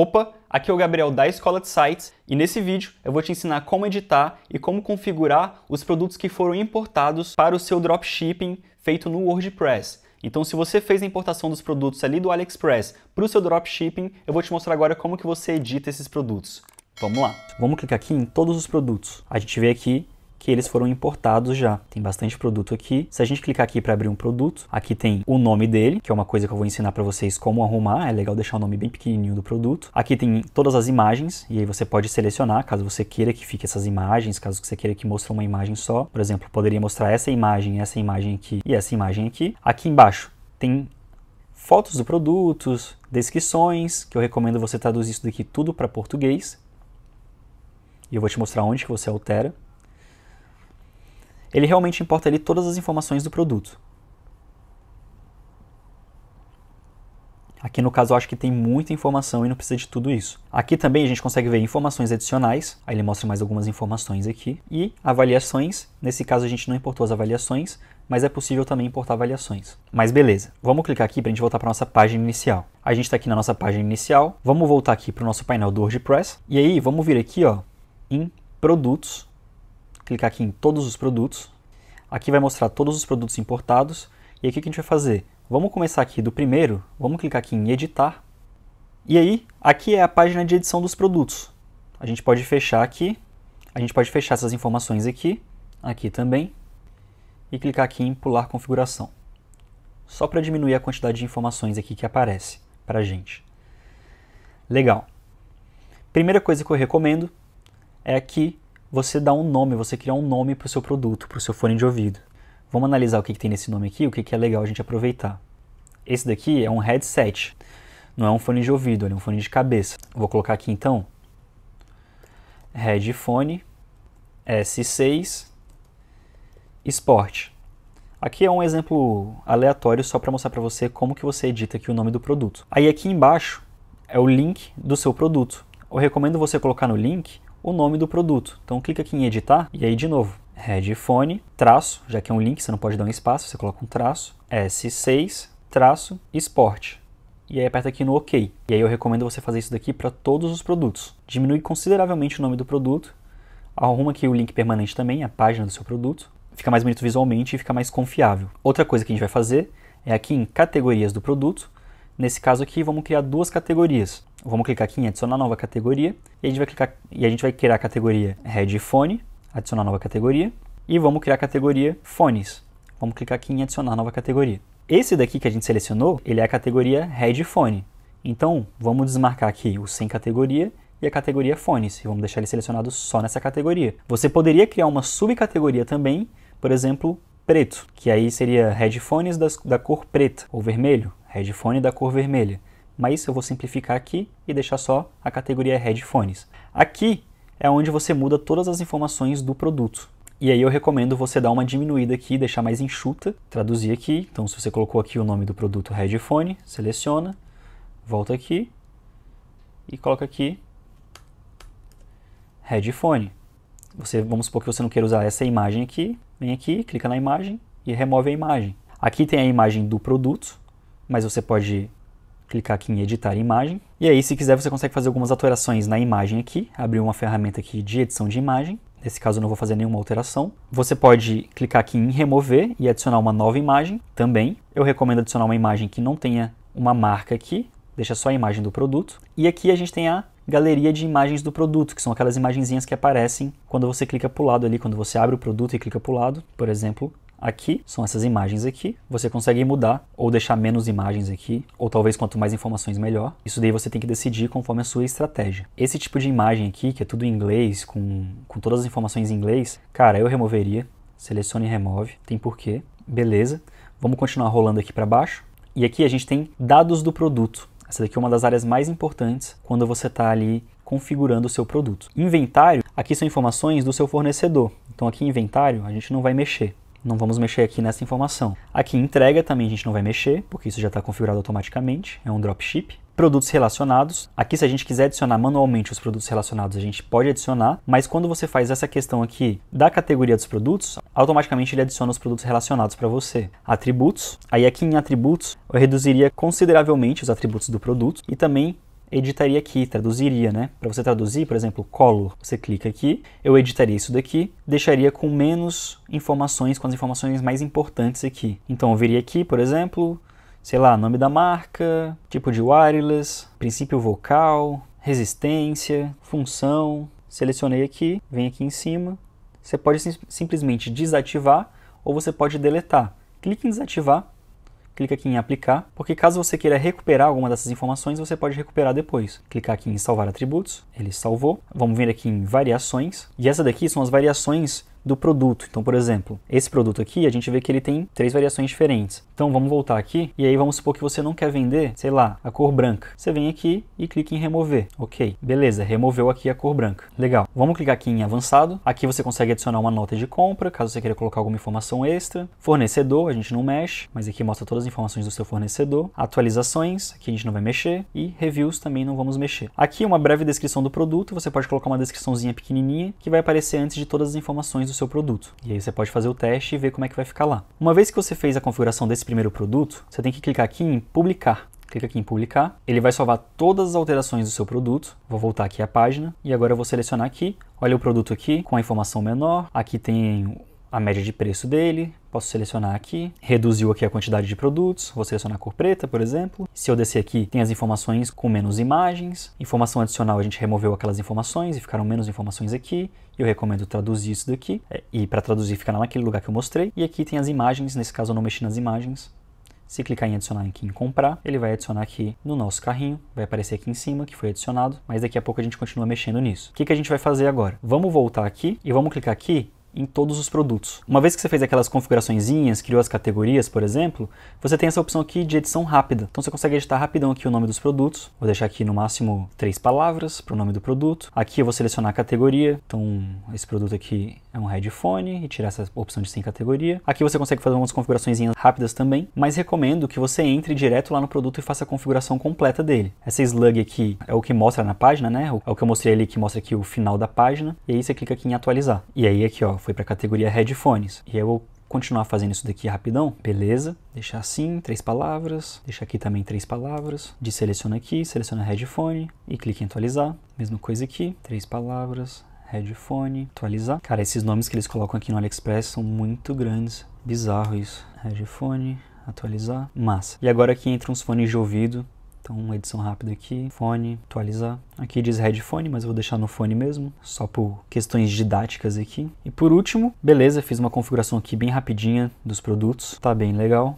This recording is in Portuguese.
Opa, aqui é o Gabriel da Escola de Sites e nesse vídeo eu vou te ensinar como editar e como configurar os produtos que foram importados para o seu dropshipping feito no WordPress. Então se você fez a importação dos produtos ali do AliExpress para o seu dropshipping, eu vou te mostrar agora como que você edita esses produtos. Vamos lá. Vamos clicar aqui em todos os produtos. A gente vê aqui que eles foram importados já. Tem bastante produto aqui. Se a gente clicar aqui para abrir um produto, aqui tem o nome dele, que é uma coisa que eu vou ensinar para vocês como arrumar. É legal deixar o nome bem pequenininho do produto. Aqui tem todas as imagens e aí você pode selecionar caso você queira que fique essas imagens, caso você queira que mostre uma imagem só. Por exemplo, poderia mostrar essa imagem, essa imagem aqui e essa imagem aqui. Aqui embaixo tem fotos do produtos, descrições, que eu recomendo você traduzir isso daqui tudo para português. E eu vou te mostrar onde que você altera ele realmente importa ali todas as informações do produto. Aqui no caso eu acho que tem muita informação e não precisa de tudo isso. Aqui também a gente consegue ver informações adicionais, aí ele mostra mais algumas informações aqui, e avaliações, nesse caso a gente não importou as avaliações, mas é possível também importar avaliações. Mas beleza, vamos clicar aqui para a gente voltar para nossa página inicial. A gente está aqui na nossa página inicial, vamos voltar aqui para o nosso painel do WordPress, e aí vamos vir aqui ó, em produtos, clicar aqui em todos os produtos. Aqui vai mostrar todos os produtos importados. E aqui o que a gente vai fazer? Vamos começar aqui do primeiro, vamos clicar aqui em editar. E aí, aqui é a página de edição dos produtos. A gente pode fechar aqui, a gente pode fechar essas informações aqui, aqui também, e clicar aqui em pular configuração. Só para diminuir a quantidade de informações aqui que aparece para a gente. Legal. Primeira coisa que eu recomendo é que você dá um nome, você cria um nome para o seu produto, para o seu fone de ouvido. Vamos analisar o que, que tem nesse nome aqui, o que, que é legal a gente aproveitar. Esse daqui é um headset, não é um fone de ouvido, é um fone de cabeça. Vou colocar aqui então, headphone S6 Sport. Aqui é um exemplo aleatório só para mostrar para você como que você edita aqui o nome do produto. Aí aqui embaixo é o link do seu produto eu recomendo você colocar no link o nome do produto. Então clica aqui em editar e aí de novo, headphone, traço, já que é um link, você não pode dar um espaço, você coloca um traço, S6, traço, esporte. E aí aperta aqui no OK. E aí eu recomendo você fazer isso daqui para todos os produtos. Diminui consideravelmente o nome do produto, arruma aqui o link permanente também, a página do seu produto, fica mais bonito visualmente e fica mais confiável. Outra coisa que a gente vai fazer é aqui em categorias do produto, Nesse caso aqui, vamos criar duas categorias. Vamos clicar aqui em adicionar nova categoria e a gente vai, clicar, e a gente vai criar a categoria headphone, adicionar nova categoria e vamos criar a categoria fones. Vamos clicar aqui em adicionar nova categoria. Esse daqui que a gente selecionou, ele é a categoria headphone. Então, vamos desmarcar aqui o sem categoria e a categoria fones, e vamos deixar ele selecionado só nessa categoria. Você poderia criar uma subcategoria também, por exemplo, preto, que aí seria headphones das, da cor preta ou vermelho, headphone da cor vermelha. Mas isso eu vou simplificar aqui e deixar só a categoria headphones. Aqui é onde você muda todas as informações do produto. E aí eu recomendo você dar uma diminuída aqui, deixar mais enxuta, traduzir aqui. Então, se você colocou aqui o nome do produto headphone, seleciona, volta aqui e coloca aqui headphone. Você, vamos supor que você não queira usar essa imagem aqui, vem aqui, clica na imagem e remove a imagem. Aqui tem a imagem do produto, mas você pode clicar aqui em editar imagem. E aí, se quiser, você consegue fazer algumas alterações na imagem aqui, abrir uma ferramenta aqui de edição de imagem. Nesse caso, eu não vou fazer nenhuma alteração. Você pode clicar aqui em remover e adicionar uma nova imagem também. Eu recomendo adicionar uma imagem que não tenha uma marca aqui, deixa só a imagem do produto. E aqui a gente tem a galeria de imagens do produto, que são aquelas imagenzinhas que aparecem quando você clica para o lado ali, quando você abre o produto e clica para o lado, por exemplo, aqui, são essas imagens aqui. Você consegue mudar ou deixar menos imagens aqui, ou talvez quanto mais informações melhor. Isso daí você tem que decidir conforme a sua estratégia. Esse tipo de imagem aqui, que é tudo em inglês, com, com todas as informações em inglês, cara, eu removeria. Selecione e remove, tem porquê. Beleza. Vamos continuar rolando aqui para baixo. E aqui a gente tem dados do produto. Essa daqui é uma das áreas mais importantes quando você está ali configurando o seu produto. Inventário, aqui são informações do seu fornecedor. Então aqui inventário a gente não vai mexer não vamos mexer aqui nessa informação. Aqui entrega também a gente não vai mexer, porque isso já está configurado automaticamente, é um dropship. Produtos relacionados. Aqui, se a gente quiser adicionar manualmente os produtos relacionados, a gente pode adicionar, mas quando você faz essa questão aqui da categoria dos produtos, automaticamente ele adiciona os produtos relacionados para você. Atributos. Aí, aqui em atributos, eu reduziria consideravelmente os atributos do produto e também editaria aqui, traduziria, né? Para você traduzir, por exemplo, color, você clica aqui, eu editaria isso daqui, deixaria com menos informações, com as informações mais importantes aqui. Então eu viria aqui, por exemplo, sei lá, nome da marca, tipo de wireless, princípio vocal, resistência, função. Selecionei aqui, vem aqui em cima. Você pode sim simplesmente desativar ou você pode deletar. Clique em desativar clica aqui em aplicar, porque caso você queira recuperar alguma dessas informações, você pode recuperar depois. Clicar aqui em salvar atributos, ele salvou. Vamos vir aqui em variações, e essa daqui são as variações do produto. Então, por exemplo, esse produto aqui, a gente vê que ele tem três variações diferentes. Então, vamos voltar aqui e aí vamos supor que você não quer vender, sei lá, a cor branca. Você vem aqui e clica em remover. Ok, beleza, removeu aqui a cor branca. Legal. Vamos clicar aqui em avançado. Aqui você consegue adicionar uma nota de compra, caso você queira colocar alguma informação extra. Fornecedor, a gente não mexe, mas aqui mostra todas as informações do seu fornecedor. Atualizações, aqui a gente não vai mexer. E reviews também não vamos mexer. Aqui uma breve descrição do produto. Você pode colocar uma descriçãozinha pequenininha que vai aparecer antes de todas as informações do seu produto. E aí você pode fazer o teste e ver como é que vai ficar lá. Uma vez que você fez a configuração desse primeiro produto, você tem que clicar aqui em publicar. Clica aqui em publicar, ele vai salvar todas as alterações do seu produto. Vou voltar aqui à página e agora eu vou selecionar aqui Olha o produto aqui com a informação menor. Aqui tem a média de preço dele, posso selecionar aqui, reduziu aqui a quantidade de produtos, vou selecionar a cor preta, por exemplo. Se eu descer aqui, tem as informações com menos imagens, informação adicional a gente removeu aquelas informações e ficaram menos informações aqui, eu recomendo traduzir isso daqui, é, e para traduzir fica naquele lugar que eu mostrei, e aqui tem as imagens, nesse caso eu não mexi nas imagens, se clicar em adicionar aqui em comprar, ele vai adicionar aqui no nosso carrinho, vai aparecer aqui em cima que foi adicionado, mas daqui a pouco a gente continua mexendo nisso. O que, que a gente vai fazer agora? Vamos voltar aqui e vamos clicar aqui em todos os produtos. Uma vez que você fez aquelas configuraçõezinhas, criou as categorias, por exemplo, você tem essa opção aqui de edição rápida. Então você consegue editar rapidão aqui o nome dos produtos. Vou deixar aqui no máximo três palavras para o nome do produto. Aqui eu vou selecionar a categoria. Então esse produto aqui é um headphone e tirar essa opção de sem categoria. Aqui você consegue fazer algumas configuraçõezinhas rápidas também, mas recomendo que você entre direto lá no produto e faça a configuração completa dele. Essa slug aqui é o que mostra na página, né? É o que eu mostrei ali que mostra aqui o final da página. E aí você clica aqui em atualizar. E aí aqui, ó, foi para a categoria headphones. E eu vou continuar fazendo isso daqui rapidão. Beleza, deixar assim, três palavras, deixar aqui também três palavras, deseleciona aqui, seleciona headphone e clique em atualizar. Mesma coisa aqui, três palavras, headphone, atualizar. Cara, esses nomes que eles colocam aqui no AliExpress são muito grandes, bizarro isso. Headphone, atualizar, massa. E agora aqui entra uns fones de ouvido então, uma edição rápida aqui, fone, atualizar. Aqui diz headphone, mas eu vou deixar no fone mesmo, só por questões didáticas aqui. E por último, beleza, fiz uma configuração aqui bem rapidinha dos produtos, tá bem legal.